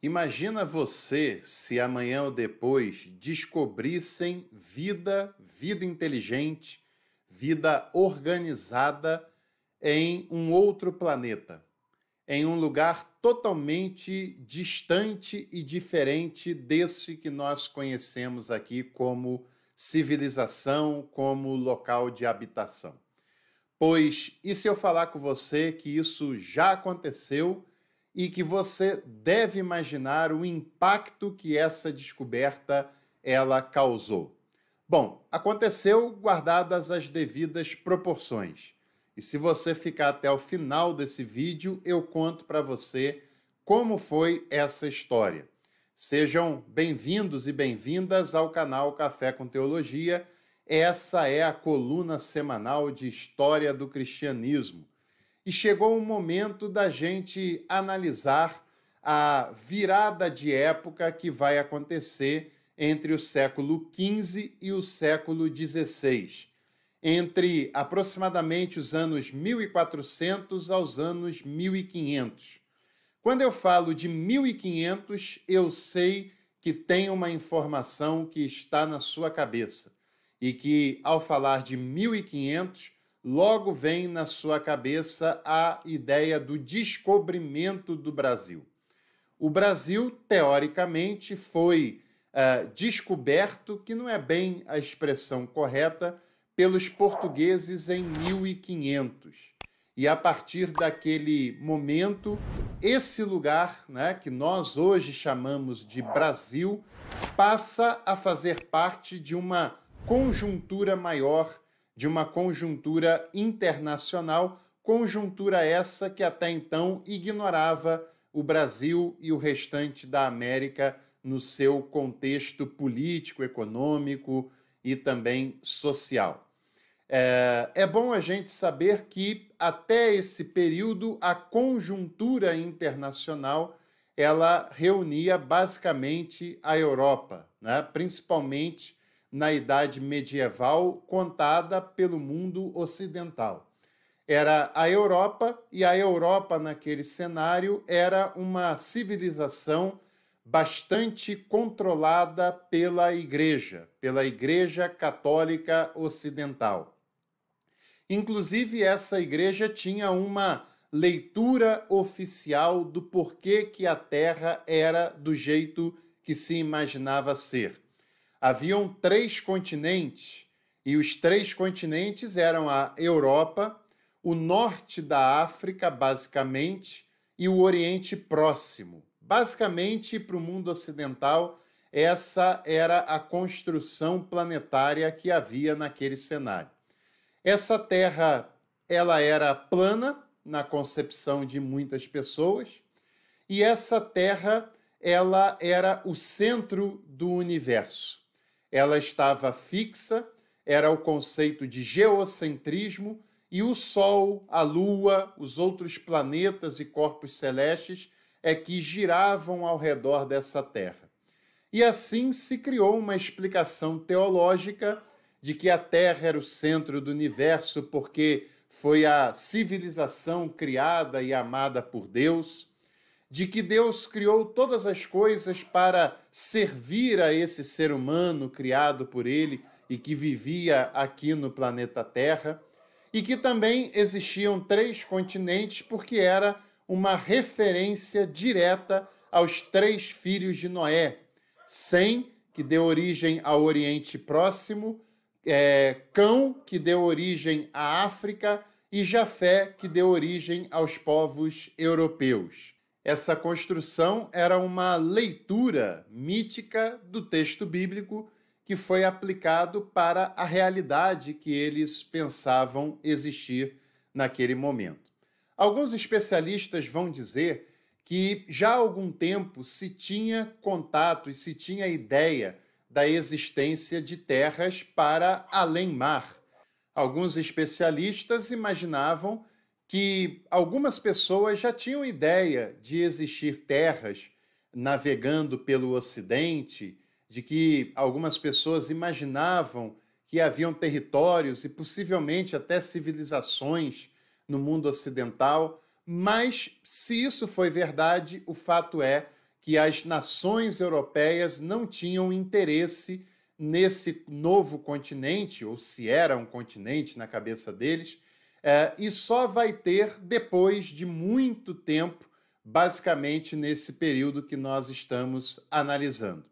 Imagina você se amanhã ou depois descobrissem vida, vida inteligente, vida organizada em um outro planeta, em um lugar totalmente distante e diferente desse que nós conhecemos aqui como civilização, como local de habitação. Pois, e se eu falar com você que isso já aconteceu? e que você deve imaginar o impacto que essa descoberta ela causou. Bom, aconteceu guardadas as devidas proporções. E se você ficar até o final desse vídeo, eu conto para você como foi essa história. Sejam bem-vindos e bem-vindas ao canal Café com Teologia. Essa é a coluna semanal de História do Cristianismo e chegou o momento da gente analisar a virada de época que vai acontecer entre o século XV e o século XVI, entre aproximadamente os anos 1400 aos anos 1500. Quando eu falo de 1500, eu sei que tem uma informação que está na sua cabeça e que, ao falar de 1500, logo vem na sua cabeça a ideia do descobrimento do Brasil. O Brasil, teoricamente, foi uh, descoberto, que não é bem a expressão correta, pelos portugueses em 1500. E a partir daquele momento, esse lugar, né, que nós hoje chamamos de Brasil, passa a fazer parte de uma conjuntura maior de uma conjuntura internacional, conjuntura essa que até então ignorava o Brasil e o restante da América no seu contexto político, econômico e também social. É, é, bom a gente saber que até esse período a conjuntura internacional ela reunia basicamente a Europa, né? principalmente na Idade Medieval contada pelo mundo ocidental. Era a Europa, e a Europa, naquele cenário, era uma civilização bastante controlada pela Igreja, pela Igreja Católica Ocidental. Inclusive, essa igreja tinha uma leitura oficial do porquê que a Terra era do jeito que se imaginava ser haviam três continentes e os três continentes eram a Europa, o norte da África, basicamente, e o Oriente Próximo. Basicamente, para o mundo ocidental, essa era a construção planetária que havia naquele cenário. Essa Terra ela era plana na concepção de muitas pessoas, e essa Terra ela era o centro do universo. Ela estava fixa, era o conceito de geocentrismo, e o Sol, a Lua, os outros planetas e corpos celestes é que giravam ao redor dessa Terra. E assim se criou uma explicação teológica de que a Terra era o centro do universo porque foi a civilização criada e amada por Deus, de que Deus criou todas as coisas para servir a esse ser humano criado por ele e que vivia aqui no planeta Terra, e que também existiam três continentes, porque era uma referência direta aos três filhos de Noé: Sem, que deu origem ao Oriente Próximo, é, Cão, que deu origem à África, e Jafé, que deu origem aos povos europeus. Essa construção era uma leitura mítica do texto bíblico que foi aplicado para a realidade que eles pensavam existir naquele momento. Alguns especialistas vão dizer que já há algum tempo se tinha contato e se tinha ideia da existência de terras para além mar. Alguns especialistas imaginavam que algumas pessoas já tinham ideia de existir terras navegando pelo Ocidente, de que algumas pessoas imaginavam que haviam territórios e possivelmente até civilizações no mundo ocidental, mas se isso foi verdade, o fato é que as nações europeias não tinham interesse nesse novo continente, ou se era um continente na cabeça deles é, e só vai ter depois de muito tempo, basicamente nesse período que nós estamos analisando.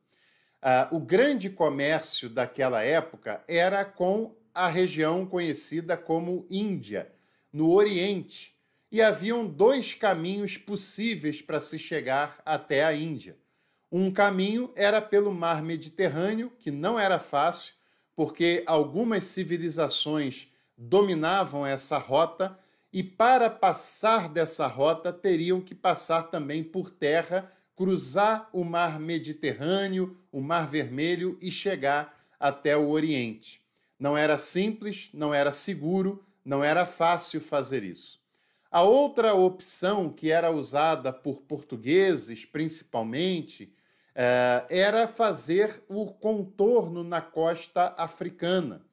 É, o grande comércio daquela época era com a região conhecida como Índia, no Oriente, e haviam dois caminhos possíveis para se chegar até a Índia. Um caminho era pelo mar Mediterrâneo, que não era fácil, porque algumas civilizações dominavam essa rota e para passar dessa rota teriam que passar também por terra, cruzar o mar Mediterrâneo, o Mar Vermelho e chegar até o Oriente. Não era simples, não era seguro, não era fácil fazer isso. A outra opção que era usada por portugueses, principalmente, eh, era fazer o contorno na costa africana.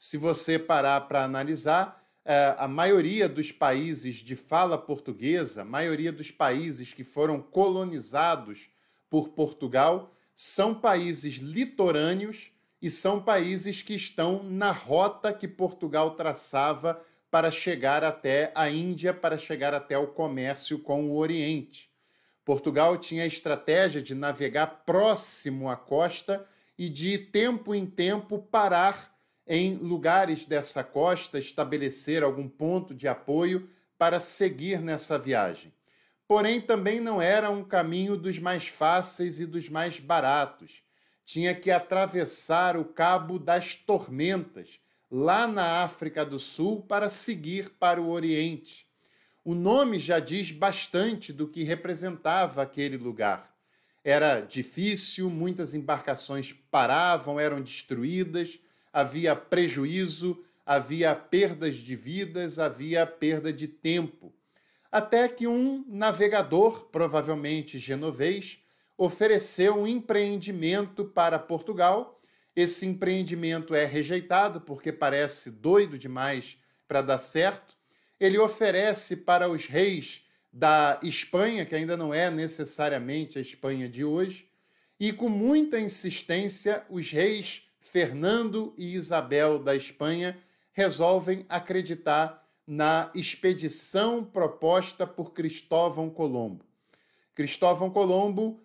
Se você parar para analisar, eh, a maioria dos países de fala portuguesa, a maioria dos países que foram colonizados por Portugal, são países litorâneos e são países que estão na rota que Portugal traçava para chegar até a Índia, para chegar até o comércio com o Oriente. Portugal tinha a estratégia de navegar próximo à costa e de tempo em tempo parar em lugares dessa costa estabelecer algum ponto de apoio para seguir nessa viagem. Porém, também não era um caminho dos mais fáceis e dos mais baratos. Tinha que atravessar o Cabo das Tormentas, lá na África do Sul, para seguir para o Oriente. O nome já diz bastante do que representava aquele lugar. Era difícil, muitas embarcações paravam, eram destruídas, havia prejuízo, havia perdas de vidas, havia perda de tempo. Até que um navegador, provavelmente genovês, ofereceu um empreendimento para Portugal. Esse empreendimento é rejeitado porque parece doido demais para dar certo. Ele oferece para os reis da Espanha, que ainda não é necessariamente a Espanha de hoje, e com muita insistência, os reis Fernando e Isabel da Espanha resolvem acreditar na expedição proposta por Cristóvão Colombo. Cristóvão Colombo uh,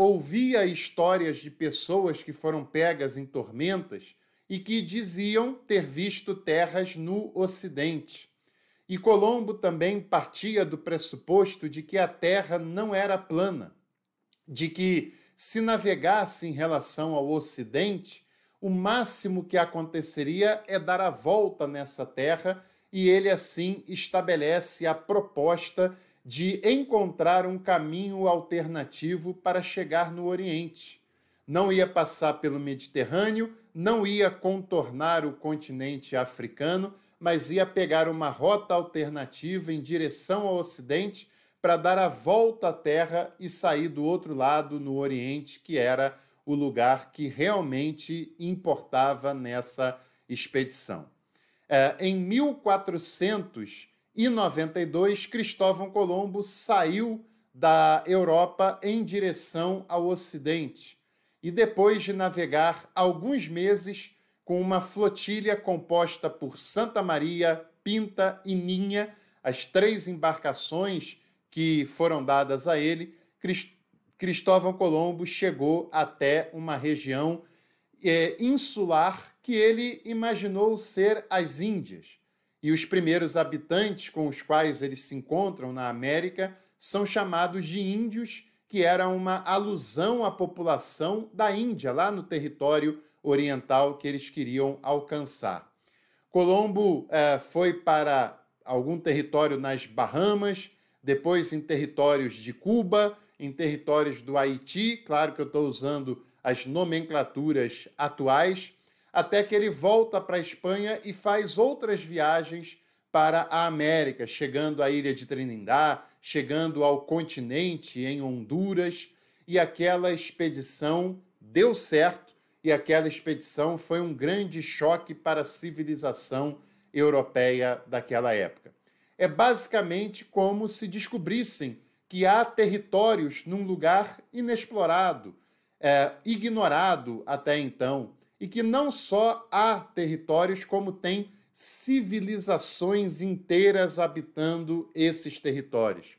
ouvia histórias de pessoas que foram pegas em tormentas e que diziam ter visto terras no Ocidente. E Colombo também partia do pressuposto de que a terra não era plana, de que se navegasse em relação ao Ocidente, o máximo que aconteceria é dar a volta nessa terra, e ele assim estabelece a proposta de encontrar um caminho alternativo para chegar no Oriente. Não ia passar pelo Mediterrâneo, não ia contornar o continente africano, mas ia pegar uma rota alternativa em direção ao Ocidente para dar a volta à Terra e sair do outro lado no Oriente, que era o lugar que realmente importava nessa expedição. É, em 1492, Cristóvão Colombo saiu da Europa em direção ao Ocidente e, depois de navegar alguns meses com uma flotilha composta por Santa Maria, Pinta e Ninha, as três embarcações que foram dadas a ele, Cristóvão Colombo chegou até uma região é, insular que ele imaginou ser as Índias. E os primeiros habitantes com os quais eles se encontram na América são chamados de índios, que era uma alusão à população da Índia, lá no território oriental que eles queriam alcançar. Colombo é, foi para algum território nas Bahamas, depois em territórios de Cuba, em territórios do Haiti, claro que eu estou usando as nomenclaturas atuais, até que ele volta para a Espanha e faz outras viagens para a América, chegando à ilha de Trinidad, chegando ao continente em Honduras, e aquela expedição deu certo e aquela expedição foi um grande choque para a civilização europeia daquela época. É basicamente como se descobrissem que há territórios num lugar inexplorado, é, ignorado até então, e que não só há territórios, como tem civilizações inteiras habitando esses territórios.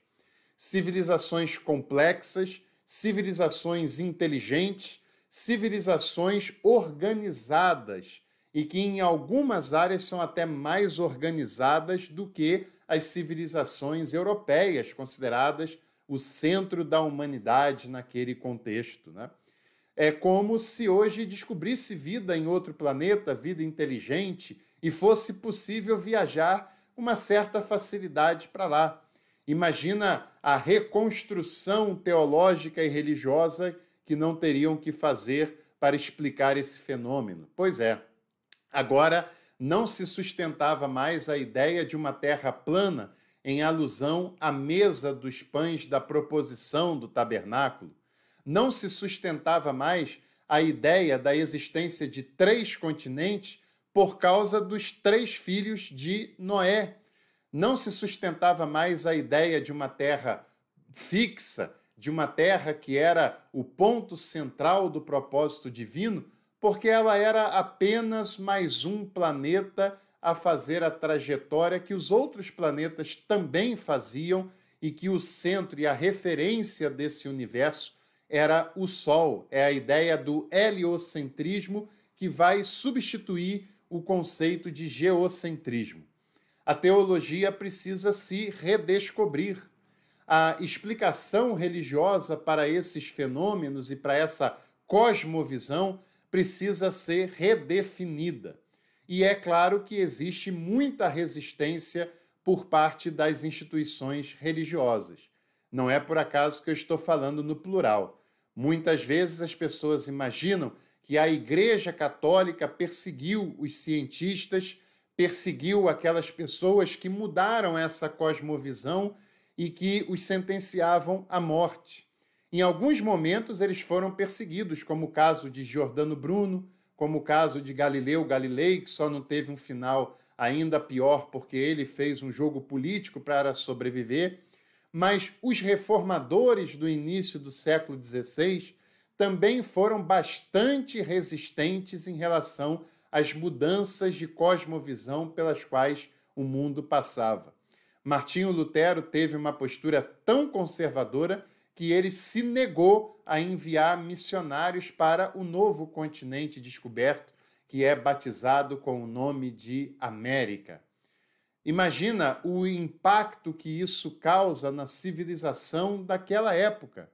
Civilizações complexas, civilizações inteligentes, civilizações organizadas e que em algumas áreas são até mais organizadas do que as civilizações europeias, consideradas o centro da humanidade naquele contexto. Né? É como se hoje descobrisse vida em outro planeta, vida inteligente, e fosse possível viajar com uma certa facilidade para lá. Imagina a reconstrução teológica e religiosa que não teriam que fazer para explicar esse fenômeno. Pois é, agora não se sustentava mais a ideia de uma terra plana em alusão à mesa dos pães da proposição do tabernáculo, não se sustentava mais a ideia da existência de três continentes por causa dos três filhos de Noé. Não se sustentava mais a ideia de uma terra fixa, de uma terra que era o ponto central do propósito divino, porque ela era apenas mais um planeta a fazer a trajetória que os outros planetas também faziam e que o centro e a referência desse universo era o Sol. É a ideia do heliocentrismo que vai substituir o conceito de geocentrismo. A teologia precisa se redescobrir. A explicação religiosa para esses fenômenos e para essa cosmovisão precisa ser redefinida. E é claro que existe muita resistência por parte das instituições religiosas. Não é por acaso que eu estou falando no plural. Muitas vezes as pessoas imaginam que a Igreja Católica perseguiu os cientistas, perseguiu aquelas pessoas que mudaram essa cosmovisão e que os sentenciavam à morte. Em alguns momentos, eles foram perseguidos, como o caso de Giordano Bruno, como o caso de Galileu Galilei, que só não teve um final ainda pior porque ele fez um jogo político para sobreviver. Mas os reformadores do início do século XVI também foram bastante resistentes em relação às mudanças de cosmovisão pelas quais o mundo passava. Martinho Lutero teve uma postura tão conservadora que ele se negou a enviar missionários para o novo continente descoberto, que é batizado com o nome de América. Imagina o impacto que isso causa na civilização daquela época.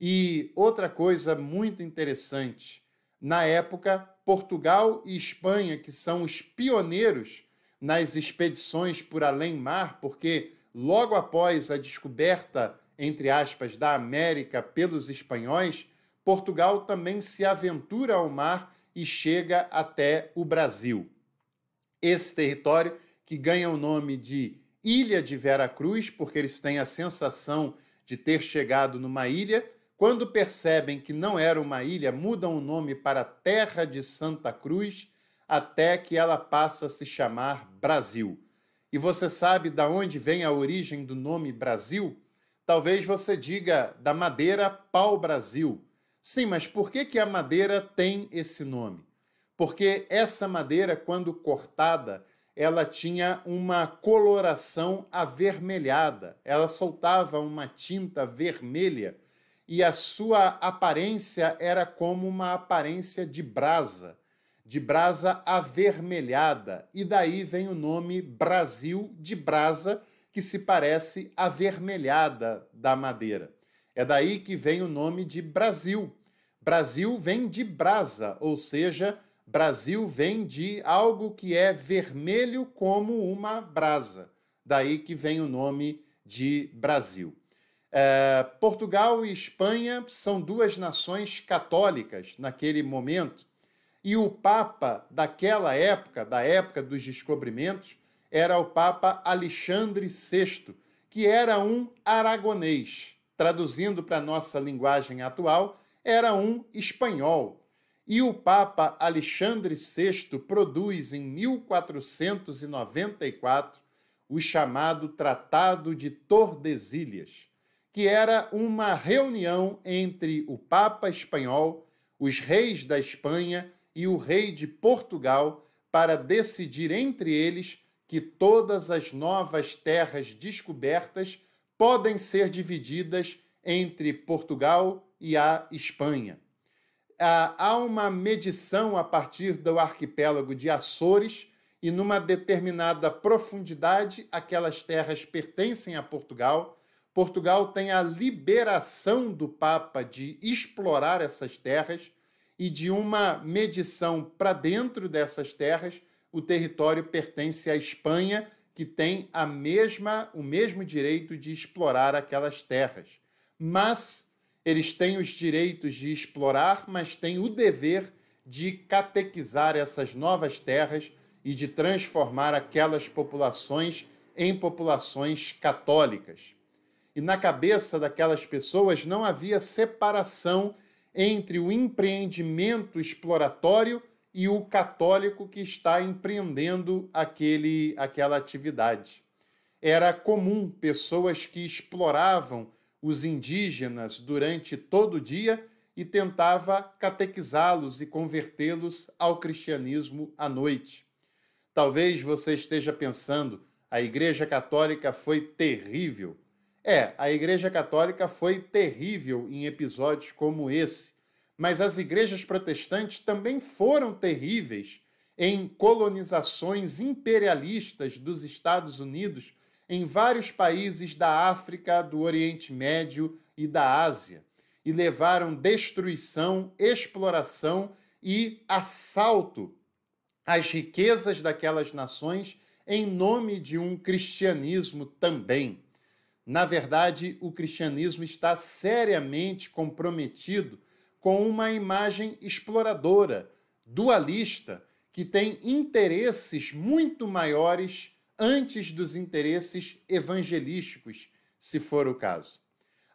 E outra coisa muito interessante: na época, Portugal e Espanha, que são os pioneiros nas expedições por além mar, porque logo após a descoberta entre aspas, da América pelos espanhóis, Portugal também se aventura ao mar e chega até o Brasil. Esse território, que ganha o nome de Ilha de Vera Cruz, porque eles têm a sensação de ter chegado numa ilha, quando percebem que não era uma ilha, mudam o nome para Terra de Santa Cruz, até que ela passa a se chamar Brasil. E você sabe da onde vem a origem do nome Brasil? Talvez você diga da madeira pau-brasil. Sim, mas por que, que a madeira tem esse nome? Porque essa madeira, quando cortada, ela tinha uma coloração avermelhada, ela soltava uma tinta vermelha e a sua aparência era como uma aparência de brasa, de brasa avermelhada. E daí vem o nome Brasil de brasa que se parece avermelhada da madeira. É daí que vem o nome de Brasil. Brasil vem de brasa, ou seja, Brasil vem de algo que é vermelho como uma brasa. Daí que vem o nome de Brasil. É, Portugal e Espanha são duas nações católicas naquele momento, e o Papa daquela época, da época dos descobrimentos, era o Papa Alexandre VI, que era um aragonês. Traduzindo para a nossa linguagem atual, era um espanhol. E o Papa Alexandre VI produz em 1494 o chamado Tratado de Tordesilhas, que era uma reunião entre o Papa espanhol, os reis da Espanha e o rei de Portugal para decidir entre eles que todas as novas terras descobertas podem ser divididas entre Portugal e a Espanha. Ah, há uma medição a partir do arquipélago de Açores e, numa determinada profundidade, aquelas terras pertencem a Portugal. Portugal tem a liberação do Papa de explorar essas terras e de uma medição para dentro dessas terras, o território pertence à Espanha, que tem a mesma, o mesmo direito de explorar aquelas terras. Mas eles têm os direitos de explorar, mas têm o dever de catequizar essas novas terras e de transformar aquelas populações em populações católicas. E na cabeça daquelas pessoas não havia separação entre o empreendimento exploratório e o católico que está empreendendo aquele, aquela atividade. Era comum pessoas que exploravam os indígenas durante todo o dia e tentava catequizá-los e convertê-los ao cristianismo à noite. Talvez você esteja pensando, a Igreja Católica foi terrível. É, a Igreja Católica foi terrível em episódios como esse mas as igrejas protestantes também foram terríveis em colonizações imperialistas dos Estados Unidos em vários países da África, do Oriente Médio e da Ásia, e levaram destruição, exploração e assalto às riquezas daquelas nações em nome de um cristianismo também. Na verdade, o cristianismo está seriamente comprometido com uma imagem exploradora, dualista, que tem interesses muito maiores antes dos interesses evangelísticos, se for o caso.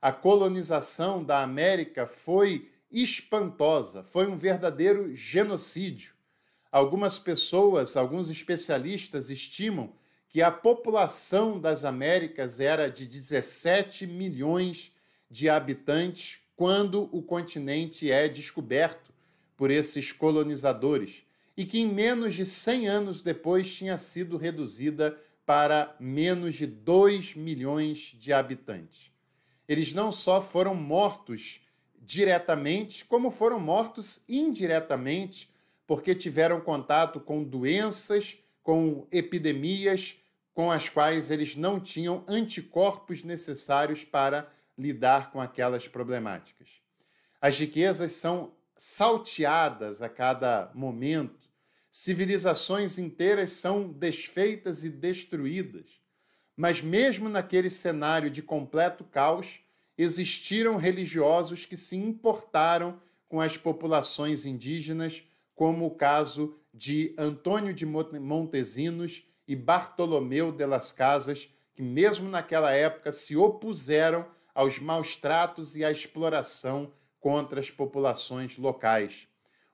A colonização da América foi espantosa, foi um verdadeiro genocídio. Algumas pessoas, alguns especialistas estimam que a população das Américas era de 17 milhões de habitantes quando o continente é descoberto por esses colonizadores e que em menos de 100 anos depois tinha sido reduzida para menos de 2 milhões de habitantes. Eles não só foram mortos diretamente, como foram mortos indiretamente, porque tiveram contato com doenças, com epidemias com as quais eles não tinham anticorpos necessários para lidar com aquelas problemáticas. As riquezas são salteadas a cada momento, civilizações inteiras são desfeitas e destruídas. Mas, mesmo naquele cenário de completo caos, existiram religiosos que se importaram com as populações indígenas, como o caso de Antônio de Montesinos e Bartolomeu de las Casas, que, mesmo naquela época, se opuseram aos maus tratos e à exploração contra as populações locais.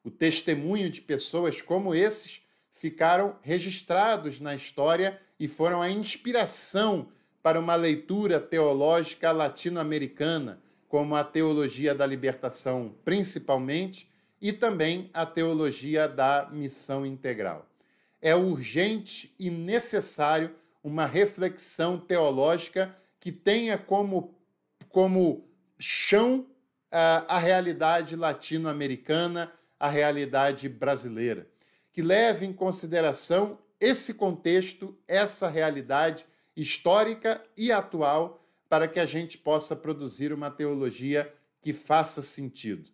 O testemunho de pessoas como esses ficaram registrados na história e foram a inspiração para uma leitura teológica latino-americana, como a teologia da libertação, principalmente, e também a teologia da missão integral. É urgente e necessário uma reflexão teológica que tenha como como chão ah, a realidade latino-americana, a realidade brasileira, que leve em consideração esse contexto, essa realidade histórica e atual, para que a gente possa produzir uma teologia que faça sentido.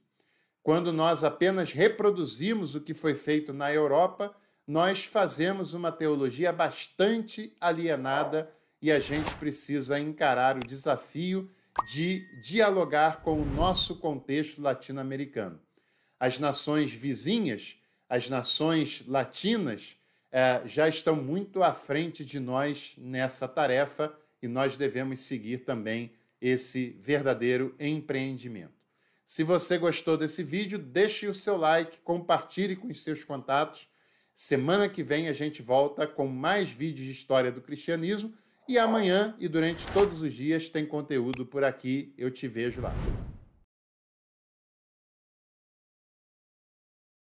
Quando nós apenas reproduzimos o que foi feito na Europa, nós fazemos uma teologia bastante alienada e a gente precisa encarar o desafio de dialogar com o nosso contexto latino-americano. As nações vizinhas, as nações latinas, é, já estão muito à frente de nós nessa tarefa e nós devemos seguir também esse verdadeiro empreendimento. Se você gostou desse vídeo, deixe o seu like, compartilhe com os seus contatos. Semana que vem a gente volta com mais vídeos de história do cristianismo e amanhã e durante todos os dias tem conteúdo por aqui. Eu te vejo lá.